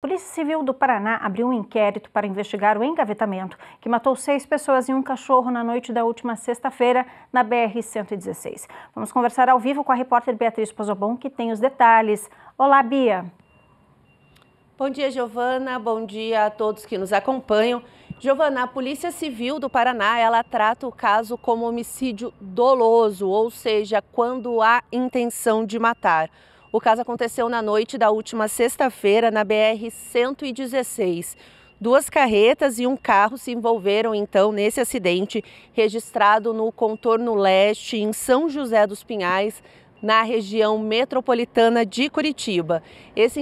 Polícia Civil do Paraná abriu um inquérito para investigar o engavetamento que matou seis pessoas e um cachorro na noite da última sexta-feira na BR-116. Vamos conversar ao vivo com a repórter Beatriz Pozobon, que tem os detalhes. Olá, Bia. Bom dia, Giovana. Bom dia a todos que nos acompanham. Giovana, a Polícia Civil do Paraná, ela trata o caso como homicídio doloso, ou seja, quando há intenção de matar. O caso aconteceu na noite da última sexta-feira na BR-116. Duas carretas e um carro se envolveram então nesse acidente registrado no contorno leste em São José dos Pinhais, na região metropolitana de Curitiba. Esse,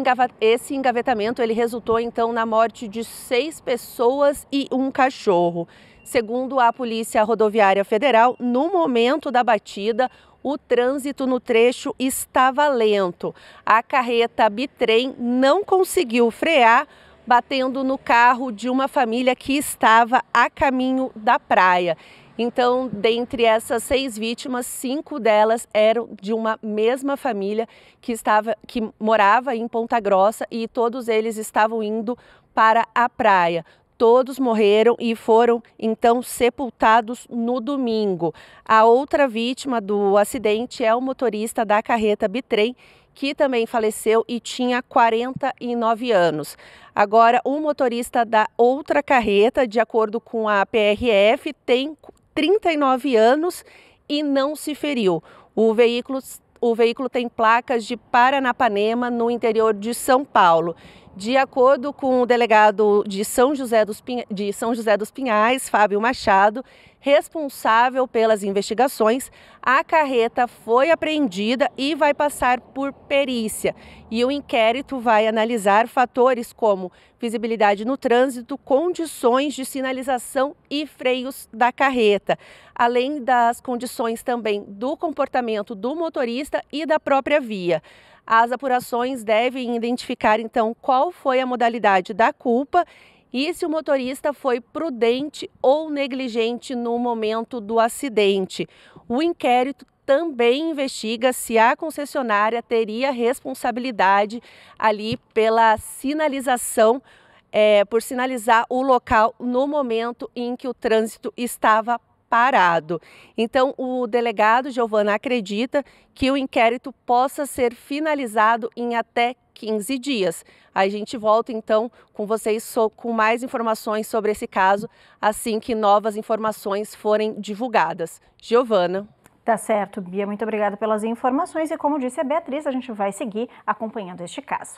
engavetamento ele resultou então na morte de seis pessoas e um cachorro. Segundo a Polícia Rodoviária Federal, no momento da batida, o trânsito no trecho estava lento. A carreta bitrem não conseguiu frear, batendo no carro de uma família que estava a caminho da praia. Então, dentre essas seis vítimas, cinco delas eram de uma mesma família que, estava, que morava em Ponta Grossa e todos eles estavam indo para a praia todos morreram e foram então sepultados no domingo. A outra vítima do acidente é o motorista da carreta Bitrem, que também faleceu e tinha 49 anos. Agora, o motorista da outra carreta, de acordo com a PRF, tem 39 anos e não se feriu. O veículo, o veículo tem placas de Paranapanema, no interior de São Paulo. De acordo com o delegado de São José dos, Pinha, de São José dos Pinhais, Fábio Machado, responsável pelas investigações, a carreta foi apreendida e vai passar por perícia. E o inquérito vai analisar fatores como visibilidade no trânsito, condições de sinalização e freios da carreta, além das condições também do comportamento do motorista e da própria via. As apurações devem identificar, então, qual foi a modalidade da culpa e se o motorista foi prudente ou negligente no momento do acidente. O inquérito também investiga se a concessionária teria responsabilidade ali pela sinalização, é, por sinalizar o local no momento em que o trânsito estava parado. Então, o delegado Giovana acredita que o inquérito possa ser finalizado em até 15 dias. A gente volta então com vocês com mais informações sobre esse caso assim que novas informações forem divulgadas. Giovana. Tá certo, Bia. Muito obrigada pelas informações. E como disse a Beatriz, a gente vai seguir acompanhando este caso.